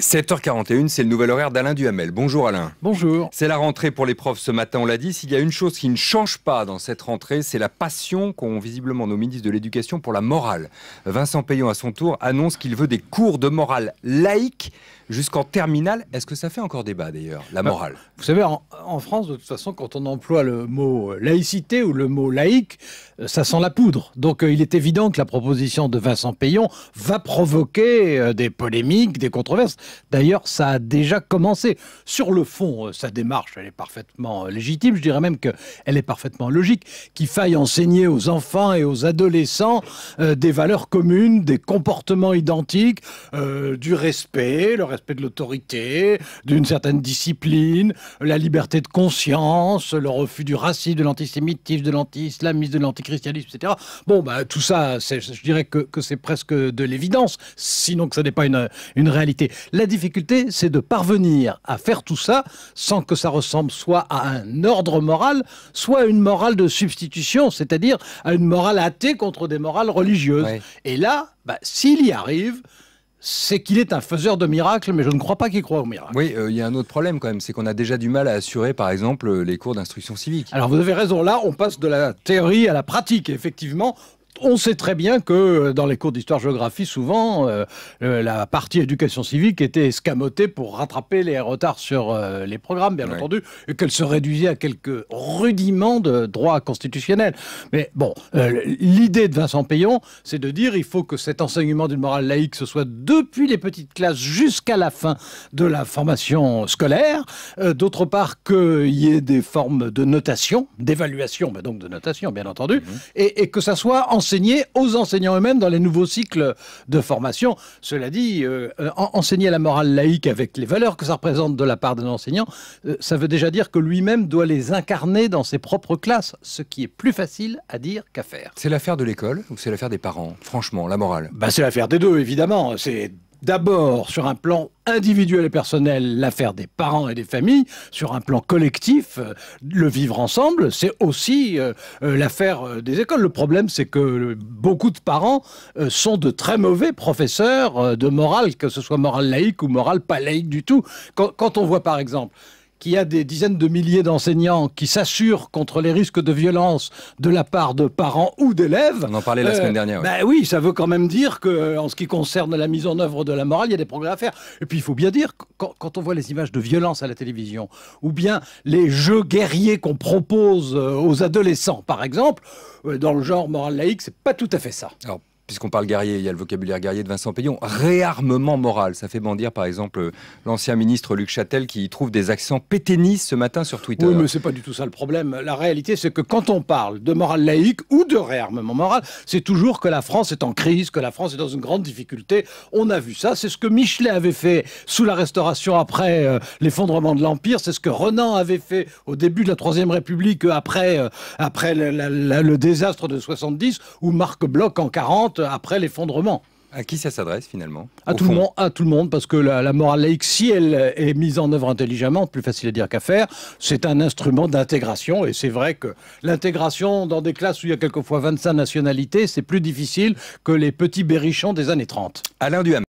7h41, c'est le nouvel horaire d'Alain Duhamel. Bonjour Alain. Bonjour. C'est la rentrée pour les profs ce matin, on l'a dit. S'il y a une chose qui ne change pas dans cette rentrée, c'est la passion qu'ont visiblement nos ministres de l'Éducation pour la morale. Vincent Payon, à son tour, annonce qu'il veut des cours de morale laïque jusqu'en terminale. Est-ce que ça fait encore débat d'ailleurs, la bah, morale Vous savez, en, France, de toute façon, quand on emploie le mot laïcité ou le mot laïque, euh, ça sent la poudre. Donc euh, il est évident que la proposition de Vincent Payon va provoquer euh, des polémiques, des controverses. D'ailleurs, ça a déjà commencé. Sur le fond, euh, sa démarche, elle est parfaitement euh, légitime. Je dirais même qu'elle est parfaitement logique. Qu'il faille enseigner aux enfants et aux adolescents euh, des valeurs communes, des comportements identiques, du respect, le respect de l'autorité, d'une certaine discipline, la liberté de conscience, le refus du racisme, de l'antisémitisme, de l'anti-islamisme, de l'antichristianisme, etc. Bon, bah, tout ça, je dirais que, c'est presque de l'évidence, sinon que ça n'est pas une réalité. La difficulté, c'est de parvenir à faire tout ça sans que ça ressemble soit à un ordre moral, soit à une morale de substitution, c'est-à-dire à une morale athée contre des morales religieuses. Et là, bah, s'il y arrive, c'est qu'il est un faiseur de miracles, mais je ne crois pas qu'il croit au miracle. Oui, euh, il y a un autre problème quand même, c'est qu'on a déjà du mal à assurer, par exemple, euh, les cours d'instruction civique. Alors vous avez raison, là, on passe de la théorie à la pratique. effectivement, on sait très bien que euh, dans les cours d'histoire-géographie, souvent, euh, la partie éducation civique était escamotée pour rattraper les retards sur euh, les programmes, bien entendu, et qu'elle se réduisait à quelques rudiments de droit constitutionnel. Mais bon, l'idée de Vincent Payon, c'est de dire qu'il faut que cet enseignement d'une morale laïque, ce soit depuis les petites classes jusqu'à la fin de la formation scolaire. D'autre part, qu'il y ait des formes de notation, d'évaluation, mais donc de notation, bien entendu, mhm. et, et que ça soit en enseigner aux enseignants eux-mêmes dans les nouveaux cycles de formation. Cela dit, euh, enseigner la morale laïque avec les valeurs que ça représente de la part d'un enseignant, euh, ça veut déjà dire que lui-même doit les incarner dans ses propres classes, ce qui est plus facile à dire qu'à faire. C'est l'affaire de l'école ou c'est l'affaire des parents, franchement, la morale bah, C'est l'affaire des deux, évidemment. C'est d'abord sur un plan individuel et personnel l'affaire des parents et des familles, sur un plan collectif, euh, le vivre ensemble, c'est aussi euh, euh, l'affaire des écoles. Le problème, c'est que beaucoup de parents sont de très mauvais professeurs de morale, que ce soit morale laïque ou morale pas laïque du tout. quand on voit par exemple qu'il y a des dizaines de milliers d'enseignants qui s'assurent contre les risques de violence de la part de parents ou d'élèves. On en parlait la euh, semaine dernière. Ben oui, ça veut quand même dire que, en ce qui concerne la mise en œuvre de la morale, il y a des progrès à faire. Et puis, il faut bien dire, quand, quand on voit les images de violence à la télévision, ou bien les jeux guerriers qu'on propose euh, aux adolescents, par exemple, euh, dans le genre morale laïque, c'est pas tout à fait ça puisqu'on parle guerrier, il y a le vocabulaire guerrier de Vincent Payon, réarmement moral. Ça fait bandir, par exemple, l'ancien ministre Luc Châtel qui y trouve des accents pétainistes ce matin sur Twitter. Oui, mais c'est pas du tout ça le problème. La réalité, c'est que quand on parle de morale laïque ou de réarmement moral, c'est toujours que la France est en crise, que la France est dans une grande difficulté. On a vu ça. C'est ce que Michelet avait fait sous la Restauration après euh, l'effondrement de l'Empire. C'est ce que Renan avait fait au début de la Troisième République euh, après, euh, après le désastre de 70 ou Marc Bloch en 40 après l'effondrement. À qui ça s'adresse finalement À tout le monde, à tout le monde, parce que la, morale laïque, si elle est mise en œuvre intelligemment, plus facile à dire qu'à faire, c'est un instrument d'intégration. Et c'est vrai que l'intégration dans des classes où il y a quelquefois 25 nationalités, c'est plus difficile que les petits berrichons des années 30. Alain Duham.